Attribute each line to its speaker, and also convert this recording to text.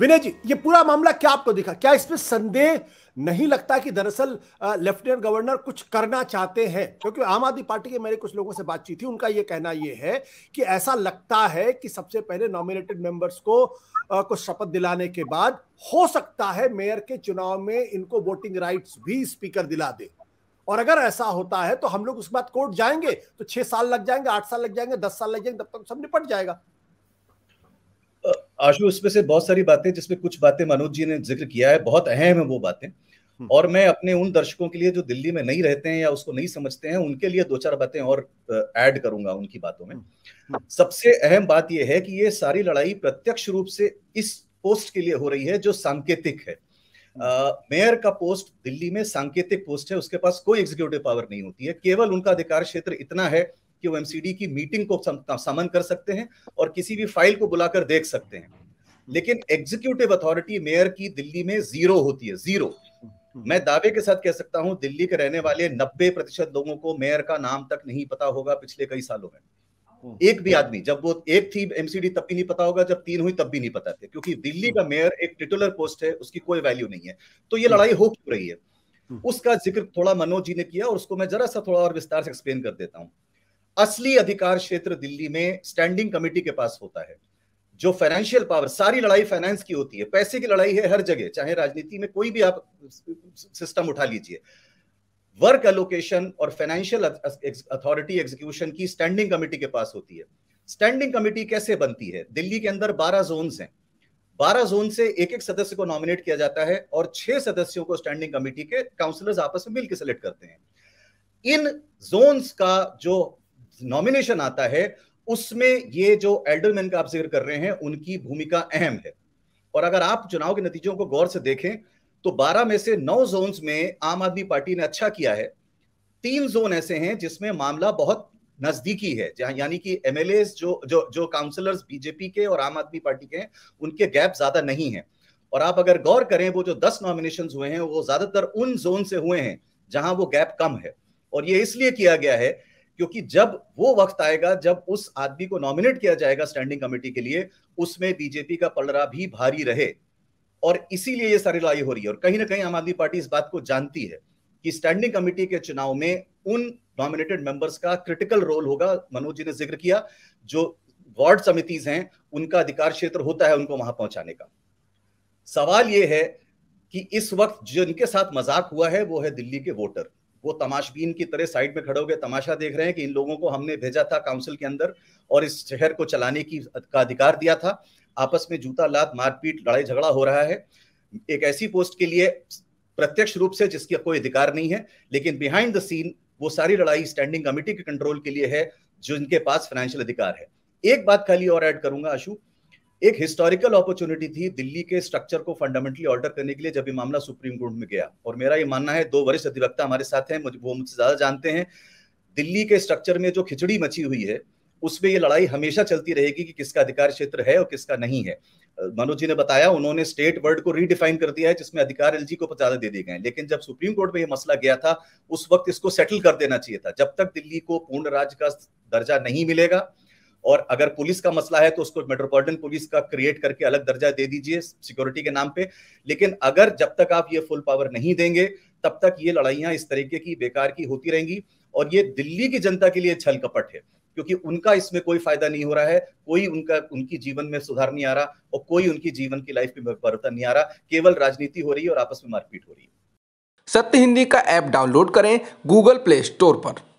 Speaker 1: विनय जी ये पूरा मामला क्या आपको दिखा क्या इसमें संदेह नहीं लगता कि दरअसल लेफ्टिनेंट गवर्नर कुछ करना चाहते हैं क्योंकि आम आदमी पार्टी के मेरे कुछ लोगों से बातचीत थी उनका ये कहना ये है कि ऐसा लगता है कि सबसे पहले नॉमिनेटेड मेंबर्स को आ, शपथ दिलाने के बाद हो सकता है मेयर के चुनाव में इनको वोटिंग राइट्स भी स्पीकर दिला दे और अगर ऐसा होता है तो हम लोग उसके बाद कोर्ट जाएंगे तो छह साल लग जाएंगे आठ साल लग जाएंगे दस साल लग जाएंगे तब तक सब निपट जाएगा
Speaker 2: आशु उसमें से बहुत सारी बातें जिसमें कुछ बातें मनोज जी ने जिक्र किया है बहुत अहम है वो बातें हम्म। और मैं अपने उन दर्शकों के लिए जो दिल्ली में नहीं रहते हैं या उसको नहीं समझते हैं उनके लिए दो चार बातें और ऐड करूंगा उनकी बातों में हम्म। हम्म। सबसे अहम बात यह है कि ये सारी लड़ाई प्रत्यक्ष रूप से इस पोस्ट के लिए हो रही है जो सांकेतिक है मेयर का पोस्ट दिल्ली में सांकेतिक पोस्ट है उसके पास कोई एग्जीक्यूटिव पावर नहीं होती है केवल उनका अधिकार क्षेत्र इतना है कि वो एमसीडी की मीटिंग को समन कर सकते हैं और किसी भी फाइल को बुलाकर देख सकते हैं लेकिन एग्जीक्यूटिव अथॉरिटी मेयर की दिल्ली में जीरो होती है जीरो मैं दावे के साथ कह सकता हूं दिल्ली के रहने वाले नब्बे प्रतिशत लोगों को मेयर का नाम तक नहीं पता होगा पिछले कई सालों में एक भी आदमी जब वो एक थी एमसीडी तब भी नहीं पता होगा जब तीन हुई तब भी नहीं पता थे क्योंकि दिल्ली का मेयर एक टिटुलर पोस्ट है उसकी कोई वैल्यू नहीं है तो ये लड़ाई हो क्यों रही है उसका जिक्र थोड़ा मनोज जी ने किया और उसको मैं जरा सा थोड़ा और विस्तार से एक्सप्लेन कर देता हूँ असली अधिकार क्षेत्र दिल्ली में स्टैंडिंग कमेटी के पास होता है जो फाइनेंशियल पावर सारी लड़ाई फाइनेंस की होती है पैसे की लड़ाई है हर जगह चाहे राजनीति में कोई भी आप सिस्टम उठा लीजिए वर्क एलोकेशन और फाइनेंशियल अथॉरिटी एग्जीक्यूशन की स्टैंडिंग कमेटी के पास होती है स्टैंडिंग कमेटी कैसे बनती है दिल्ली के अंदर बारह जोन हैं बारह जोन से एक एक सदस्य को नॉमिनेट किया जाता है और छह सदस्यों को स्टैंडिंग कमेटी के काउंसिलर्स आपस में मिलकर सेलेक्ट करते हैं इन जोन्स का जो नॉमिनेशन आता है उसमें ये जो एल्डरमैन का आप जिक्र कर रहे हैं उनकी भूमिका अहम है और अगर आप चुनाव के नतीजों को गौर से देखें तो 12 में से 9 जोन्स में आम आदमी पार्टी ने अच्छा किया है तीन जोन ऐसे हैं जिसमें मामला बहुत नजदीकी है जहां यानी कि एमएलए जो जो जो काउंसलर्स बीजेपी के और आम आदमी पार्टी के हैं उनके गैप ज्यादा नहीं है और आप अगर गौर करें वो जो दस नॉमिनेशन हुए हैं वो ज्यादातर उन जोन से हुए हैं जहां वो गैप कम है और ये इसलिए किया गया है क्योंकि जब वो वक्त आएगा जब उस आदमी को नॉमिनेट किया जाएगा स्टैंडिंग कमेटी के लिए उसमें बीजेपी का पलड़ा भी भारी रहे और इसीलिए ये सारी लड़ाई हो रही है और कहीं ना कहीं आम आदमी पार्टी इस बात को जानती है कि स्टैंडिंग कमेटी के चुनाव में उन नॉमिनेटेड मेंबर्स का क्रिटिकल रोल होगा मनोज जी ने जिक्र किया जो वार्ड समिति हैं उनका अधिकार क्षेत्र होता है उनको वहां पहुंचाने का सवाल यह है कि इस वक्त जिनके साथ मजाक हुआ है वो है दिल्ली के वोटर वो तमाशबीन की तरह साइड में खड़े हो गए तमाशा देख रहे हैं कि इन लोगों को हमने भेजा था काउंसिल के अंदर और इस शहर को चलाने की का अधिकार दिया था आपस में जूता लात मारपीट लड़ाई झगड़ा हो रहा है एक ऐसी पोस्ट के लिए प्रत्यक्ष रूप से जिसका कोई अधिकार नहीं है लेकिन बिहाइंड द सीन वो सारी लड़ाई स्टैंडिंग कमिटी के कंट्रोल के लिए है जो इनके पास फाइनेंशियल अधिकार है एक बात खाली और ऐड करूंगा आशु एक हिस्टोरिकल अपॉर्चुनिटी थी दिल्ली के स्ट्रक्चर को फंडामेंटली ऑल्टर करने के लिए जब ये मामला सुप्रीम कोर्ट में गया और मेरा ये मानना है दो वरिष्ठ अधिवक्ता हमारे साथ हैं वो मुझसे ज्यादा जानते हैं दिल्ली के स्ट्रक्चर में जो खिचड़ी मची हुई है उसमें ये लड़ाई हमेशा चलती रहेगी कि किसका अधिकार क्षेत्र है और किसका नहीं है मनोज जी ने बताया उन्होंने स्टेट वर्ड को रीडिफाइन कर दिया है जिसमें अधिकार एल को ज्यादा दे दिए गए लेकिन जब सुप्रीम कोर्ट में यह मसला गया था उस वक्त इसको सेटल कर देना चाहिए था जब तक दिल्ली को पूर्ण राज्य का दर्जा नहीं मिलेगा और अगर पुलिस का मसला है तो उसको मेट्रोपॉलिटन पुलिस का क्रिएट करके अलग दर्जा दे दीजिए सिक्योरिटी के नाम पे लेकिन अगर जब तक आप ये फुल पावर नहीं देंगे तब तक ये लड़ाइयां इस तरीके की बेकार की होती रहेंगी और ये दिल्ली की जनता के लिए छल कपट है क्योंकि उनका इसमें कोई फायदा नहीं हो रहा है कोई उनका उनकी जीवन में सुधार नहीं आ रहा और कोई उनकी जीवन की लाइफ में परिवर्तन नहीं आ रहा केवल राजनीति हो रही है और आपस में मारपीट हो रही है सत्य हिंदी का ऐप डाउनलोड करें गूगल प्ले स्टोर पर